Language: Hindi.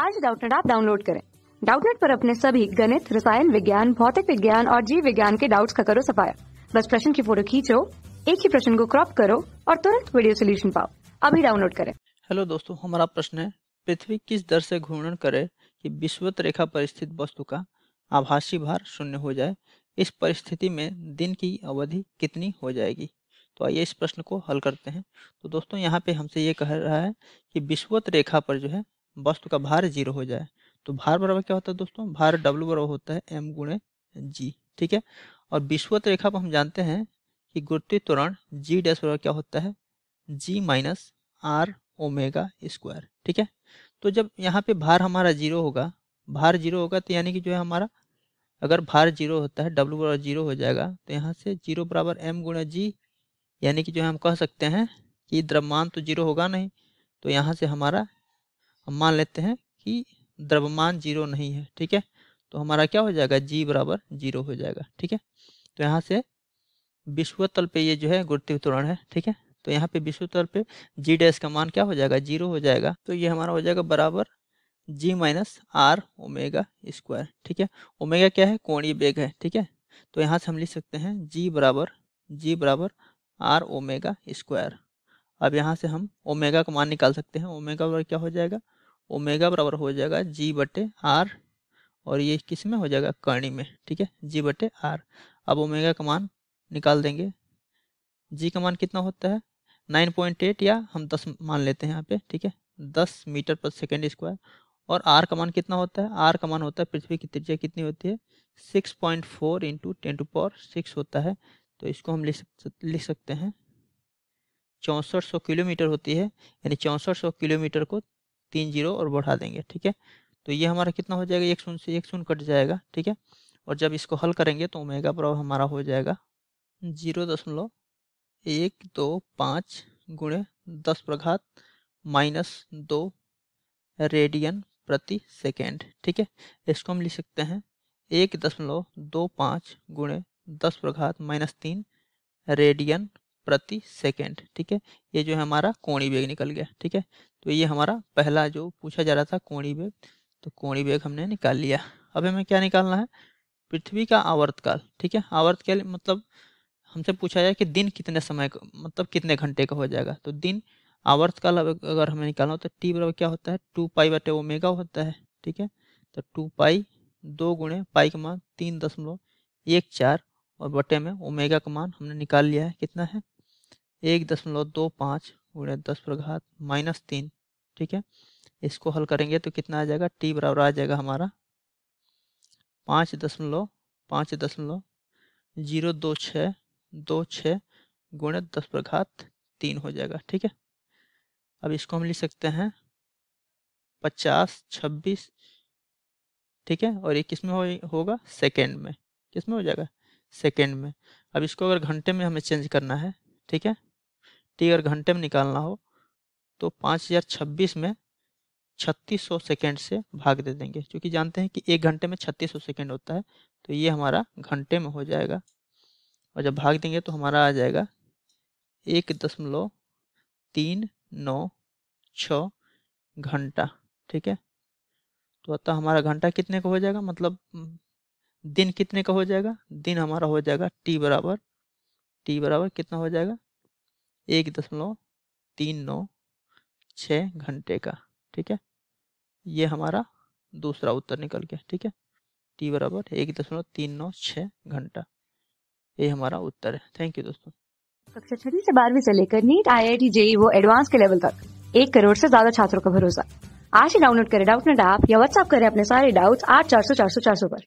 आज डाउटनेट आप डाउनलोड करें डाउटनेट पर अपने सभी गणित रसायन विज्ञान भौतिक विज्ञान और जीव विज्ञान के डाउट्स का करो सफाया बस प्रश्न की फोटो खींचो एक ही प्रश्न को क्रॉप करो और तुरंत वीडियो सोल्यूशन पाओ अभी डाउनलोड करें हेलो दोस्तों हमारा प्रश्न है पृथ्वी किस दर से घूर्णन करे कि विश्वत रेखा पर स्थित वस्तु का आभासी भार शून्य हो जाए इस परिस्थिति में दिन की अवधि कितनी हो जाएगी तो आइए इस प्रश्न को हल करते हैं तो दोस्तों यहाँ पे हमसे ये कह रहा है कि विश्वत रेखा पर जो है वस्तु का भार जीरो हो जाए तो भार बराबर क्या होता है दोस्तों भार डब्ल्यू बराबर होता है एम गुणे जी ठीक है और विश्वत रेखा पर हम जानते हैं कि गुरुत्वीय त्वरण जी डैश बराबर क्या होता है G minus are omega square ठीक है तो जब यहाँ पे भार हमारा जीरो होगा भार जीरो होगा तो यानी कि जो है हमारा अगर भार जीरो होता है डब्ल्यू बराबर जीरो हो जाएगा तो यहाँ से जीरो बराबर एम गुणे जी यानी कि जो है हम कह सकते हैं कि द्रव्यमान तो जीरो होगा नहीं तो यहाँ से हमारा हम मान लेते हैं कि द्रव्यमान जीरो नहीं है ठीक है तो हमारा क्या हो जाएगा जी बराबर जीरो हो जाएगा ठीक है तो यहाँ से विश्व तल पे ये जो है गुरुत्व त्वरण है ठीक है तो यहाँ पे विश्व तल पे जी डैश का मान क्या हो जाएगा जीरो हो जाएगा तो ये हमारा हो जाएगा बराबर g minus are omega square ठीक है ओमेगा क्या है कोणीय वेग है ठीक है तो यहाँ से हम लिख सकते हैं जी बराबर जी बराबर आर ओमेगा स्क्वायर अब यहाँ से हम ओमेगा का मान निकाल सकते हैं ओमेगा क्या हो जाएगा ओमेगा बराबर हो जाएगा जी बटे आर और ये किस में हो जाएगा कर्णी में ठीक है जी बटे आर अब ओमेगा का मान निकाल देंगे जी का मान कितना होता है नाइन पॉइंट एट या हम दस मान लेते हैं यहाँ पे ठीक है दस मीटर पर सेकेंड स्क्वायर और आर का मान कितना होता है आर का मान होता है पृथ्वी की त्रिज्या कितनी होती है six point four into ten to power six होता है तो इसको हम लिख लिख सकते हैं चौंसठ सौ किलोमीटर होती है यानी चौंसठ सौ किलोमीटर को तीन जीरो और बढ़ा देंगे ठीक है तो ये हमारा कितना हो जाएगा एक शून्य से एक शून्य कट जाएगा ठीक है और जब इसको हल करेंगे तो ओमेगा प्रभाव हमारा हो जाएगा जीरो दशमलव एक दो पाँच गुणे दस प्रघात माइनस दो रेडियन प्रति सेकेंड ठीक है इसको हम लिख सकते हैं एक दशमलव दो पाँच गुणे दस प्रघात माइनस तीन रेडियन प्रति सेकेंड ठीक है ये जो है हमारा कोणी वेग निकल गया ठीक है तो ये हमारा पहला जो पूछा जा रहा था कोणी वेग तो कोणी वेग हमने निकाल लिया अब हमें क्या निकालना है पृथ्वी का आवर्तकाल ठीक है आवर्तकाल मतलब हमसे पूछा जाए कि दिन कितने समय का मतलब कितने घंटे का हो जाएगा तो दिन आवर्तकाल अगर हमें निकालना हो तो टी बराबर क्या होता है टू पाई बटे ओमेगा होता है ठीक है तो टू पाई दो गुणे पाई का मान तीन दशमलव एक चार और बटे में ओमेगा का मान हमने निकाल लिया है कितना है एक दशमलव दो पाँच गुणे दस पर घात माइनस तीन ठीक है इसको हल करेंगे तो कितना आ जाएगा टी बराबर आ जाएगा हमारा पाँच दशमलव पाँच दशमलव जीरो दो छः दो छः गुणे दस पर घात तीन हो जाएगा ठीक है अब इसको हम लिख सकते हैं पचास छब्बीस ठीक है और ये किस में हो, होगा सेकेंड में किस में हो जाएगा सेकेंड में अब इसको अगर घंटे में हमें चेंज करना है ठीक है मिनट अगर घंटे में निकालना हो तो पाँच हज़ार छब्बीस में छत्तीस सौ सेकेंड से भाग दे देंगे क्योंकि जानते हैं कि एक घंटे में छत्तीस सौ सेकेंड होता है तो ये हमारा घंटे में हो जाएगा और जब भाग देंगे तो हमारा आ जाएगा एक दशमलव तीन नौ छ घंटा ठीक है तो अतः हमारा घंटा कितने का हो जाएगा मतलब दिन कितने का हो जाएगा दिन हमारा हो जाएगा टी बराबर टी बराबर कितना हो जाएगा एक दशमलव तीन नौ छः घंटे का ठीक है ये हमारा दूसरा उत्तर निकल गया ठीक है टी बराबर एक दशमलव तीन नौ छः घंटा ये हमारा उत्तर है थैंक यू दोस्तों कक्षा छठी से बारहवीं से लेकर NEET I I T JEE वो एडवांस के लेवल तक एक करोड़ से ज्यादा छात्रों का भरोसा आज ही डाउनलोड करें डाउट नेट ऐप या व्हाट्सअप करें अपने सारे डाउट्स आठ चार सौ चार सौ चार सौ पर